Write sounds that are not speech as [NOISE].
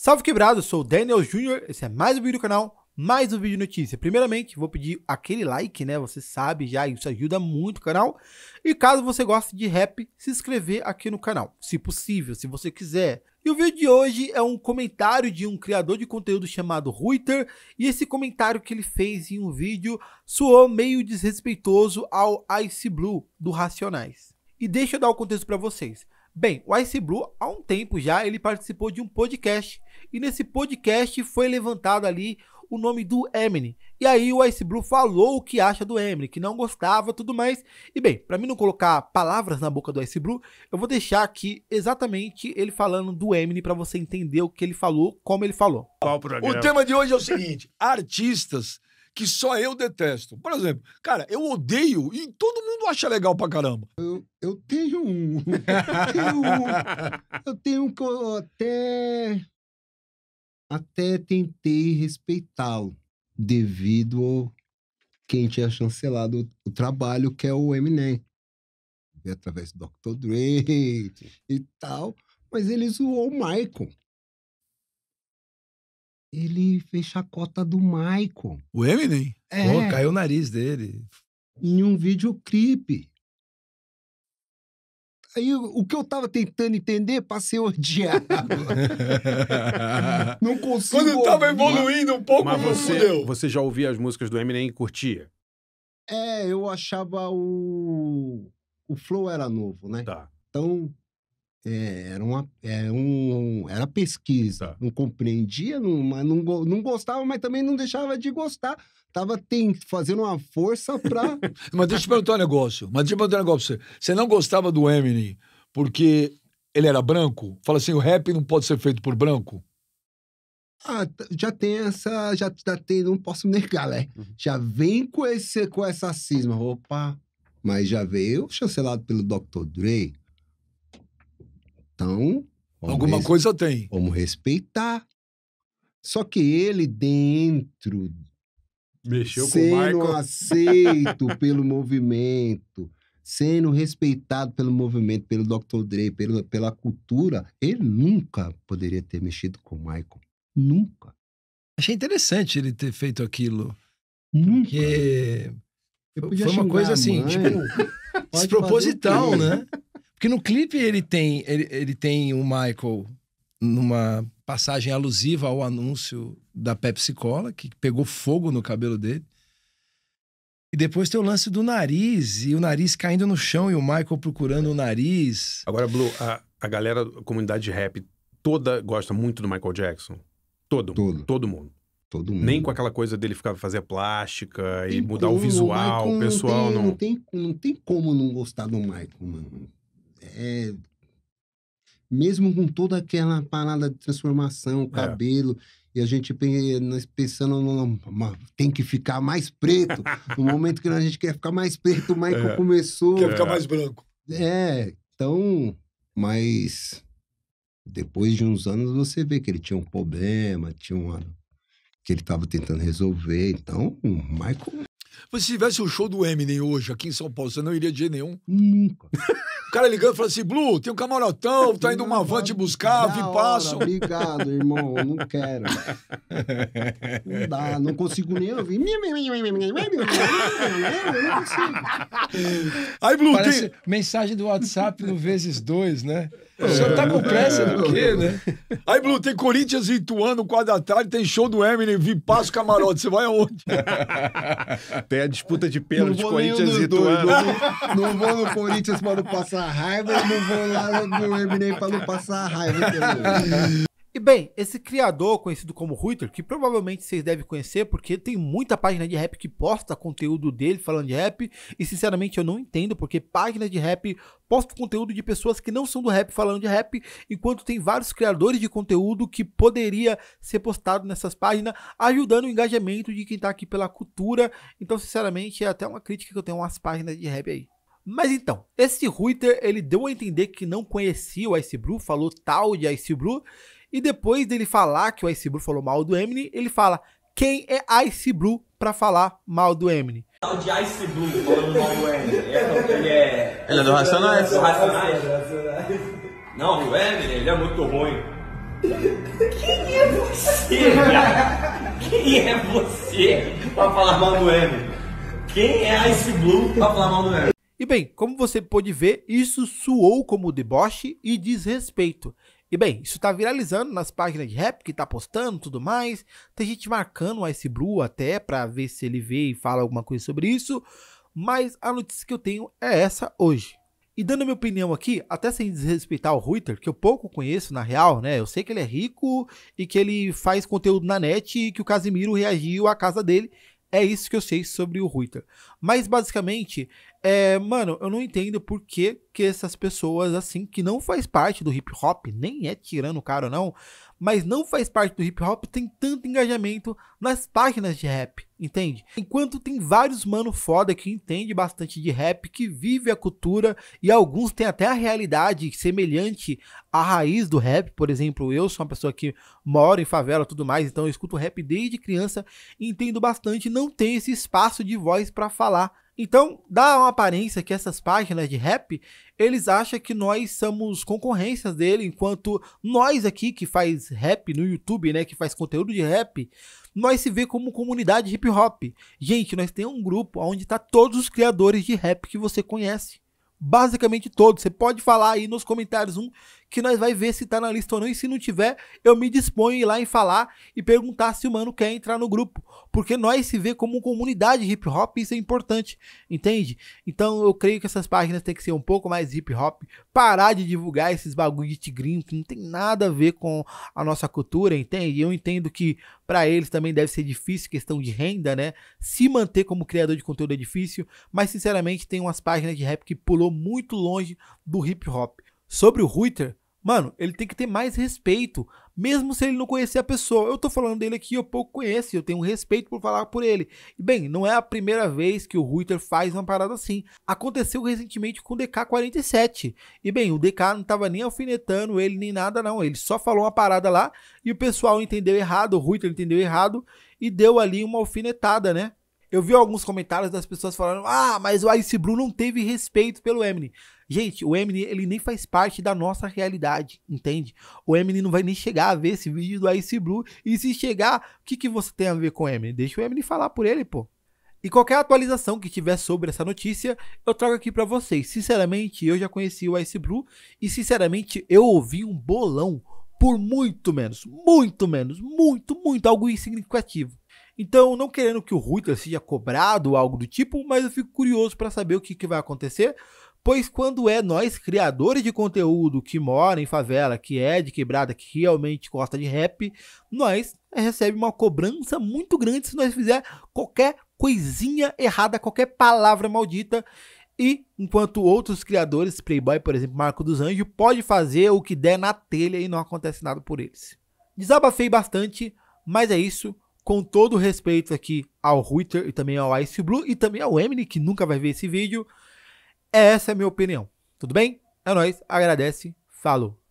Salve quebrado, sou o Daniel Júnior, esse é mais um vídeo do canal, mais um vídeo de notícia. Primeiramente, vou pedir aquele like, né? Você sabe já, isso ajuda muito o canal. E caso você goste de rap, se inscrever aqui no canal, se possível, se você quiser. E o vídeo de hoje é um comentário de um criador de conteúdo chamado Ruiter, e esse comentário que ele fez em um vídeo soou meio desrespeitoso ao Ice Blue do Racionais. E deixa eu dar o contexto para vocês. Bem, o Ice Blue, há um tempo já, ele participou de um podcast. E nesse podcast foi levantado ali o nome do Eminem. E aí o Ice Blue falou o que acha do Eminem, que não gostava, tudo mais. E bem, para mim não colocar palavras na boca do Ice Blue, eu vou deixar aqui exatamente ele falando do Eminem para você entender o que ele falou, como ele falou. O, o tema de hoje é o seguinte: artistas que só eu detesto. Por exemplo, cara, eu odeio e todo mundo acha legal pra caramba. Eu, eu tenho um. [LAUGHS] Eu tenho um. que eu até. Até tentei respeitá-lo, devido ao quem tinha chancelado o trabalho, que é o Eminem. Através do Dr. Dre e tal. Mas ele zoou o Michael ele fez chacota do Michael. O Eminem? É. Pô, caiu o nariz dele. Em um videoclipe. Aí o que eu tava tentando entender, passei a [LAUGHS] não consigo. Quando eu tava evoluindo um pouco, mas você, você já ouvia as músicas do Eminem e curtia? É, eu achava o. O flow era novo, né? Tá. Então, é, era uma era, é um, era pesquisa. Tá. Não compreendia, não, mas não, não gostava, mas também não deixava de gostar. Tava tem, fazendo uma força pra. [LAUGHS] mas deixa eu te perguntar um negócio. Mas deixa eu perguntar um negócio pra você. Você não gostava do Eminem porque ele era branco? Fala assim, o rap não pode ser feito por branco? Ah, já tem essa. Já, já tem, não posso negar, né? Uhum. Já vem com, esse, com essa cisma. Opa! Mas já veio chancelado pelo Dr. Dre então. Alguma coisa tem. Vamos respeitar. Só que ele, dentro. Mexeu sendo com o Michael. aceito [LAUGHS] pelo movimento, sendo respeitado pelo movimento, pelo Dr. Dre, pelo, pela cultura, ele nunca poderia ter mexido com o Michael. Nunca. Achei interessante ele ter feito aquilo. Nunca. Porque. Foi uma coisa assim, tipo, [LAUGHS] desproposital, né? Porque no clipe ele tem, ele, ele tem o Michael numa passagem alusiva ao anúncio da Pepsi Cola, que pegou fogo no cabelo dele. E depois tem o lance do nariz, e o nariz caindo no chão, e o Michael procurando o nariz. Agora, Blue, a, a galera, a comunidade de rap, toda gosta muito do Michael Jackson. Todo. Todo, todo mundo. Todo mundo. Nem com aquela coisa dele ficar fazer plástica e tem então, mudar como, o visual, o pessoal não. Tem, não... Não, tem, não tem como não gostar do Michael, mano é, mesmo com toda aquela parada de transformação, é. cabelo, é. e a gente pensando, numa, tem que ficar mais preto. no momento que a gente quer ficar mais preto, o [LAUGHS] é, Michael é. começou. Quer ficar mais é. branco. É, então, mas depois de uns anos você vê que ele tinha um problema, tinha que ele estava tentando resolver. Então, o Michael mas se tivesse o um show do Eminem hoje aqui em São Paulo, você não iria de jeito nenhum? Nunca. O cara ligando e falando assim: Blue, tem um camarotão, tá indo uma van te buscar, vi passo. obrigado, irmão, não quero. Não dá, não consigo nem ouvir. Aí, Blue, Parece tem... mensagem do WhatsApp no vezes dois, né? É. O senhor tá com pressa do quê, né? Aí, Blue, tem Corinthians e Ituano, quadra tarde, tem show do Eminem, vi passo camarote. Você vai aonde? até a disputa de pênalti Corinthians e dois. Não, não, vou no Corinthians para não passar raiva não vou lá no Eminei para não passar raiva. E bem, esse criador conhecido como Ruiter, que provavelmente vocês devem conhecer porque tem muita página de rap que posta conteúdo dele falando de rap, e sinceramente eu não entendo porque páginas de rap posta conteúdo de pessoas que não são do rap falando de rap, enquanto tem vários criadores de conteúdo que poderia ser postado nessas páginas, ajudando o engajamento de quem tá aqui pela cultura. Então, sinceramente, é até uma crítica que eu tenho às páginas de rap aí. Mas então, esse Ruiter, ele deu a entender que não conhecia o Ice Blue, falou tal de Ice Blue, e depois dele falar que o Ice Blue falou mal do Eminem, ele fala quem é Ice Blue pra falar mal do Eminem. O de Ice Blue falando mal do Eminem. É, ele é... Ele é do Racionais? É do Racionais. Não, o Eminem, ele é muito ruim. Quem é você, é cara? Quem é você pra falar mal do Eminem? Quem é Ice Blue pra falar mal do Eminem? E bem, como você pôde ver, isso suou como deboche e desrespeito. E bem, isso tá viralizando nas páginas de rap que tá postando tudo mais. Tem gente marcando o Ice Blue até para ver se ele vê e fala alguma coisa sobre isso. Mas a notícia que eu tenho é essa hoje. E dando minha opinião aqui, até sem desrespeitar o Ruiter, que eu pouco conheço na real, né? Eu sei que ele é rico e que ele faz conteúdo na net e que o Casimiro reagiu à casa dele é isso que eu sei sobre o Ruiter. Mas basicamente, é, mano, eu não entendo por que, que essas pessoas assim, que não faz parte do hip hop, nem é tirando o cara não, mas não faz parte do hip hop tem tanto engajamento nas páginas de rap, entende? Enquanto tem vários mano foda que entende bastante de rap, que vive a cultura e alguns têm até a realidade semelhante à raiz do rap, por exemplo, eu sou uma pessoa que mora em favela tudo mais, então eu escuto rap desde criança entendo bastante, não tem esse espaço de voz para falar então, dá uma aparência que essas páginas de rap, eles acham que nós somos concorrências dele, enquanto nós aqui que faz rap no YouTube, né, que faz conteúdo de rap, nós se vê como comunidade hip hop. Gente, nós temos um grupo onde tá todos os criadores de rap que você conhece. Basicamente todos. Você pode falar aí nos comentários um que nós vai ver se tá na lista ou não. E se não tiver, eu me disponho ir lá em falar e perguntar se o mano quer entrar no grupo. Porque nós se vê como comunidade hip hop, isso é importante, entende? Então eu creio que essas páginas têm que ser um pouco mais hip hop, parar de divulgar esses bagulho de tigrinho que não tem nada a ver com a nossa cultura, entende? Eu entendo que para eles também deve ser difícil questão de renda, né? Se manter como criador de conteúdo é difícil, mas sinceramente tem umas páginas de rap que pulou muito longe do hip hop. Sobre o Ruiter, mano, ele tem que ter mais respeito, mesmo se ele não conhecer a pessoa. Eu tô falando dele aqui, eu pouco conheço, eu tenho respeito por falar por ele. E bem, não é a primeira vez que o Ruiter faz uma parada assim. Aconteceu recentemente com o DK47. E bem, o DK não tava nem alfinetando ele nem nada não, ele só falou uma parada lá e o pessoal entendeu errado, o Ruiter entendeu errado e deu ali uma alfinetada, né? Eu vi alguns comentários das pessoas falando: "Ah, mas o Ice Blue não teve respeito pelo Eminem". Gente, o Eminem, ele nem faz parte da nossa realidade, entende? O Eminem não vai nem chegar a ver esse vídeo do Ice Blue e se chegar, o que que você tem a ver com o Eminem? Deixa o Eminem falar por ele, pô. E qualquer atualização que tiver sobre essa notícia, eu trago aqui para vocês. Sinceramente, eu já conheci o Ice Blue e sinceramente eu ouvi um bolão por muito menos, muito menos, muito, muito algo insignificativo. Então, não querendo que o Reuters seja cobrado ou algo do tipo, mas eu fico curioso para saber o que, que vai acontecer, pois quando é nós, criadores de conteúdo que mora em favela, que é de quebrada, que realmente gosta de rap, nós eh, recebe uma cobrança muito grande se nós fizer qualquer coisinha errada, qualquer palavra maldita. E enquanto outros criadores, Playboy, por exemplo, Marco dos Anjos, pode fazer o que der na telha e não acontece nada por eles. Desabafei bastante, mas é isso com todo respeito aqui ao Ruiter e também ao Ice Blue e também ao Emily, que nunca vai ver esse vídeo, essa é a minha opinião. Tudo bem? É nóis, agradece, falou.